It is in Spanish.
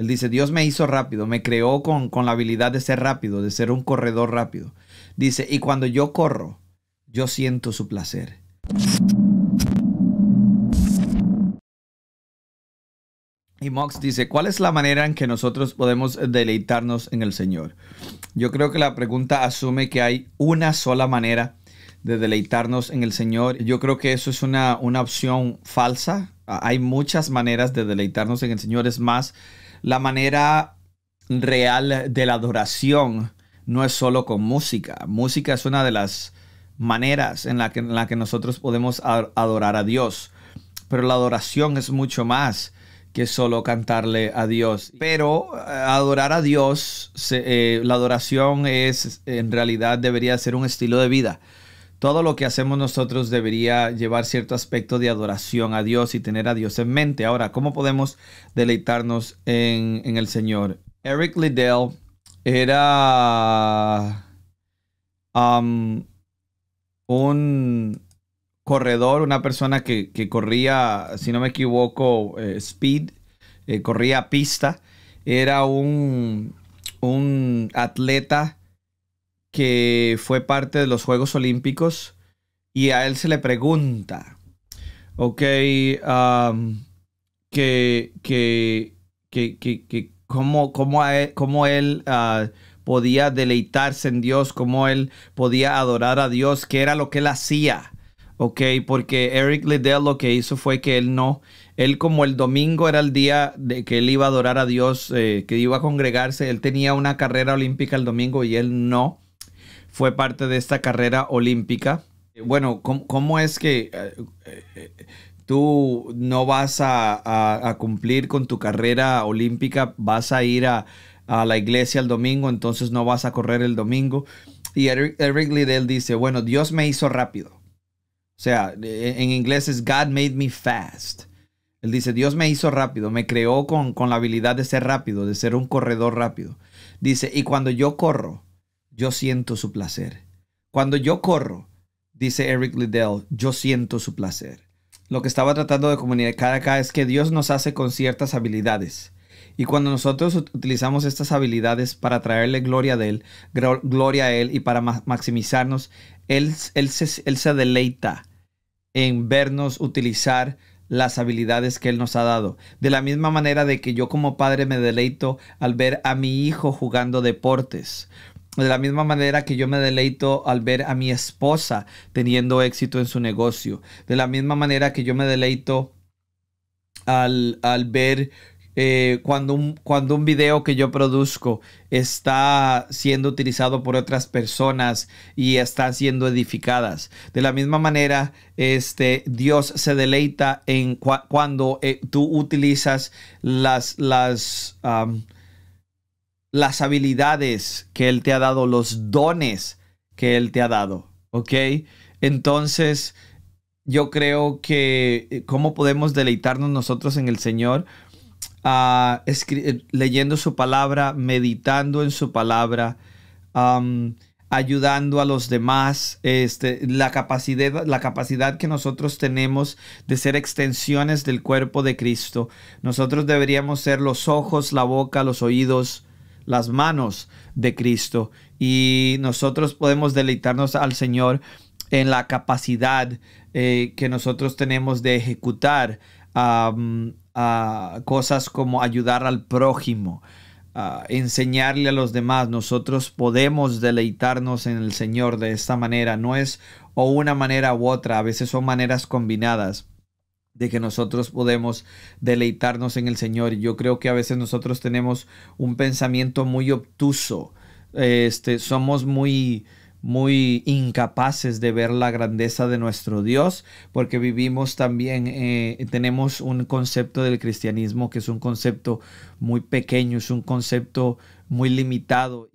Él dice, Dios me hizo rápido, me creó con, la habilidad de ser rápido, de ser un corredor rápido. Dice, y cuando yo corro, yo siento su placer. Y Mox dice, ¿cuál es la manera en que nosotros podemos deleitarnos en el Señor? Yo creo que la pregunta asume que hay una sola manera de deleitarnos en el Señor. Yo creo que eso es una, una opción falsa. Hay muchas maneras de deleitarnos en el Señor. Es más, la manera real de la adoración no es solo con música. Música es una de las maneras en la que, la que nosotros podemos adorar a Dios. Pero la adoración es mucho más que solo cantarle a Dios. Pero eh, adorar a Dios, eh, la adoración es, en realidad debería ser un estilo de vida todo lo que hacemos nosotros debería llevar cierto aspecto de adoración a Dios y tener a Dios en mente. Ahora, ¿cómo podemos deleitarnos en, el Señor? Eric Liddell era um, un corredor, una persona que, corría, si no me equivoco, eh, speed, eh, corría pista, era un, un atleta que fue parte de los Juegos Olímpicos y a él se le pregunta, ok, um, que, que, que, que, cómo, cómo, él, ah, podía deleitarse en Dios, cómo él podía adorar a Dios, qué era lo que él hacía. Ok, porque Eric Liddell lo que hizo fue que él no, él como el domingo era el día de que él iba a adorar a Dios, eh, que iba a congregarse, él tenía una carrera olímpica el domingo y él no fue parte de esta carrera olímpica. Bueno, ¿cómo, es que eh, eh, tú no vas a, cumplir con tu carrera olímpica? Vas a ir a, la iglesia el domingo, entonces no vas a correr el domingo. Y Eric, Liddell dice, bueno, Dios me hizo rápido. O sea, en inglés es God made me fast. Él dice, Dios me hizo rápido, me creó con la habilidad de ser rápido, de ser un corredor rápido. Dice, y cuando yo corro, yo siento su placer. Cuando yo corro, dice Eric Liddell, yo siento su placer. Lo que estaba tratando de comunicar acá es que Dios nos hace con ciertas habilidades. Y cuando nosotros utilizamos estas habilidades para traerle gloria Él, gloria a Él y para maximizarnos, Él, él se deleita en vernos utilizar las habilidades que Él nos ha dado. De la misma manera de que yo como padre me deleito al ver a mi hijo jugando deportes. De la misma manera que yo me deleito al ver a mi esposa teniendo éxito en su negocio. De la misma manera que yo me deleito al, ver eh, cuando, un, cuando un video que yo produzco está siendo utilizado por otras personas y está siendo edificadas. De la misma manera, este, Dios se deleita en cuando eh, tú utilizas las... las las habilidades que Él te ha dado, los dones que Él te ha dado, ¿ok? Entonces, yo creo que eh, cómo podemos deleitarnos nosotros en el Señor, ah, eh, leyendo su palabra, meditando en su palabra, ayudando a los demás, este, la, capacidad, la capacidad que nosotros tenemos de ser extensiones del cuerpo de Cristo. Nosotros deberíamos ser los ojos, la boca, los oídos, las manos de Cristo y nosotros podemos deleitarnos al Señor en la capacidad eh, que nosotros tenemos de ejecutar cosas como ayudar al prójimo, enseñarle a los demás. Nosotros podemos deleitarnos en el Señor de esta manera, no es o una manera u otra, a veces son maneras combinadas de que nosotros podemos deleitarnos en el Señor. Yo creo que a veces nosotros tenemos un pensamiento muy obtuso, este, somos muy muy incapaces de ver la grandeza de nuestro Dios, porque vivimos también, eh, tenemos un concepto del cristianismo que es un concepto muy pequeño, es un concepto muy limitado.